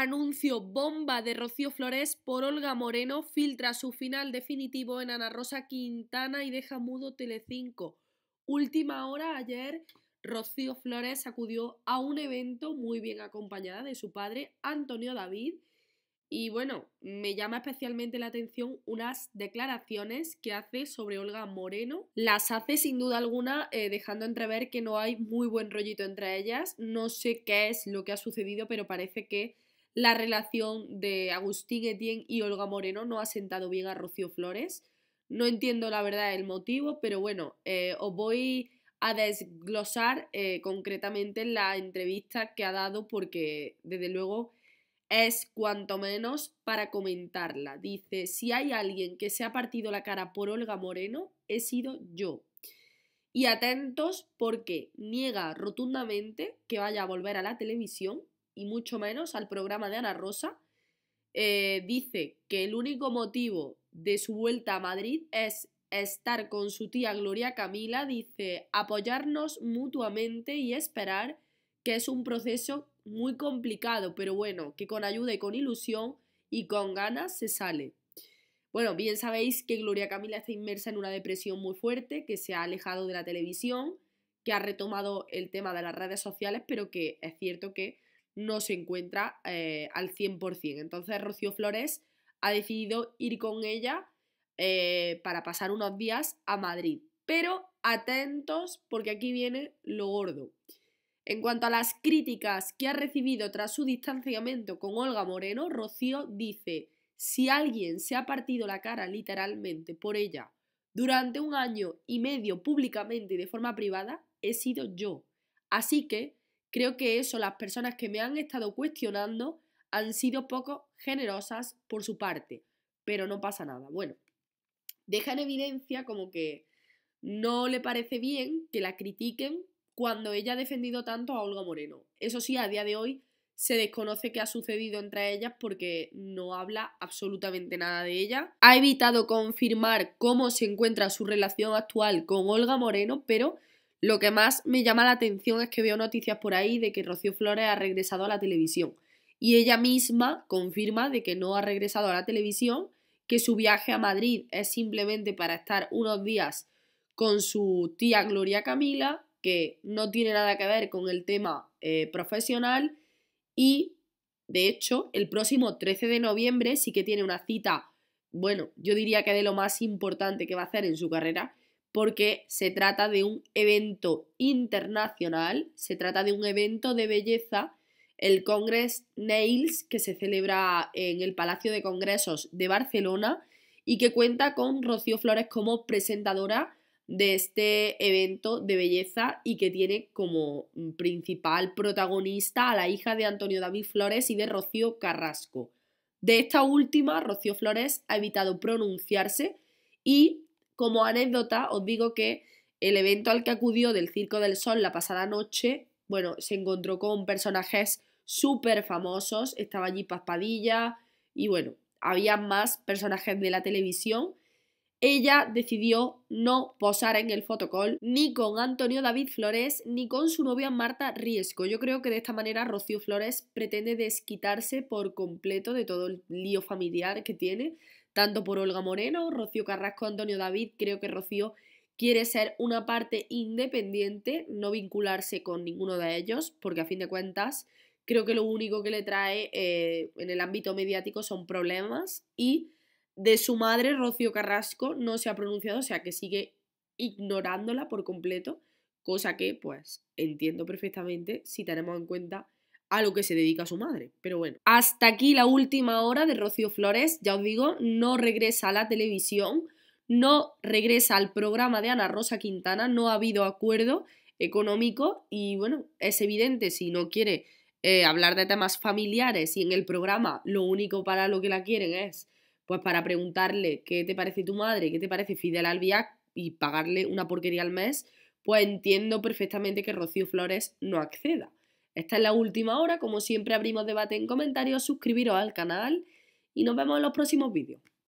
anuncio bomba de Rocío Flores por Olga Moreno filtra su final definitivo en Ana Rosa Quintana y deja mudo Telecinco. Última hora ayer, Rocío Flores acudió a un evento muy bien acompañada de su padre Antonio David y bueno, me llama especialmente la atención unas declaraciones que hace sobre Olga Moreno. Las hace sin duda alguna eh, dejando entrever que no hay muy buen rollito entre ellas. No sé qué es lo que ha sucedido, pero parece que la relación de Agustín Etienne y Olga Moreno no ha sentado bien a Rocío Flores. No entiendo la verdad el motivo, pero bueno, eh, os voy a desglosar eh, concretamente la entrevista que ha dado porque desde luego es cuanto menos para comentarla. Dice, si hay alguien que se ha partido la cara por Olga Moreno, he sido yo. Y atentos porque niega rotundamente que vaya a volver a la televisión y mucho menos al programa de Ana Rosa, eh, dice que el único motivo de su vuelta a Madrid es estar con su tía Gloria Camila, dice apoyarnos mutuamente y esperar que es un proceso muy complicado, pero bueno, que con ayuda y con ilusión y con ganas se sale. Bueno, bien sabéis que Gloria Camila está inmersa en una depresión muy fuerte, que se ha alejado de la televisión, que ha retomado el tema de las redes sociales, pero que es cierto que no se encuentra eh, al 100%. Entonces Rocío Flores ha decidido ir con ella eh, para pasar unos días a Madrid. Pero atentos porque aquí viene lo gordo. En cuanto a las críticas que ha recibido tras su distanciamiento con Olga Moreno, Rocío dice, si alguien se ha partido la cara literalmente por ella durante un año y medio públicamente y de forma privada, he sido yo. Así que Creo que eso las personas que me han estado cuestionando han sido poco generosas por su parte, pero no pasa nada. Bueno, deja en evidencia como que no le parece bien que la critiquen cuando ella ha defendido tanto a Olga Moreno. Eso sí, a día de hoy se desconoce qué ha sucedido entre ellas porque no habla absolutamente nada de ella. Ha evitado confirmar cómo se encuentra su relación actual con Olga Moreno, pero lo que más me llama la atención es que veo noticias por ahí de que Rocío Flores ha regresado a la televisión. Y ella misma confirma de que no ha regresado a la televisión, que su viaje a Madrid es simplemente para estar unos días con su tía Gloria Camila, que no tiene nada que ver con el tema eh, profesional. Y, de hecho, el próximo 13 de noviembre sí que tiene una cita, bueno, yo diría que de lo más importante que va a hacer en su carrera, porque se trata de un evento internacional, se trata de un evento de belleza, el Congress Nails, que se celebra en el Palacio de Congresos de Barcelona y que cuenta con Rocío Flores como presentadora de este evento de belleza y que tiene como principal protagonista a la hija de Antonio David Flores y de Rocío Carrasco. De esta última, Rocío Flores ha evitado pronunciarse y como anécdota, os digo que el evento al que acudió del Circo del Sol la pasada noche, bueno, se encontró con personajes súper famosos, estaba allí Paspadilla y bueno, había más personajes de la televisión ella decidió no posar en el fotocall ni con Antonio David Flores ni con su novia Marta Riesco. Yo creo que de esta manera Rocío Flores pretende desquitarse por completo de todo el lío familiar que tiene, tanto por Olga Moreno, Rocío Carrasco, Antonio David. Creo que Rocío quiere ser una parte independiente, no vincularse con ninguno de ellos, porque a fin de cuentas creo que lo único que le trae eh, en el ámbito mediático son problemas y de su madre, Rocío Carrasco, no se ha pronunciado, o sea que sigue ignorándola por completo, cosa que pues entiendo perfectamente si tenemos en cuenta a lo que se dedica su madre. Pero bueno, hasta aquí la última hora de Rocío Flores, ya os digo, no regresa a la televisión, no regresa al programa de Ana Rosa Quintana, no ha habido acuerdo económico y bueno, es evidente si no quiere eh, hablar de temas familiares y en el programa lo único para lo que la quieren es pues para preguntarle qué te parece tu madre, qué te parece Fidel Albiac y pagarle una porquería al mes, pues entiendo perfectamente que Rocío Flores no acceda. Esta es la última hora, como siempre abrimos debate en comentarios, suscribiros al canal y nos vemos en los próximos vídeos.